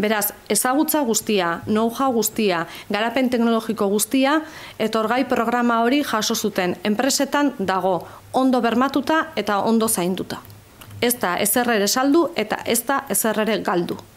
Beraz, ezagutza guztia, know guztia, garapen teknologiko guztia, eta orgai programa hori jaso zuten enpresetan dago, ondo bermatuta eta ondo zainduta. Ez da ezerrere saldu eta ez da ezerrere galdu.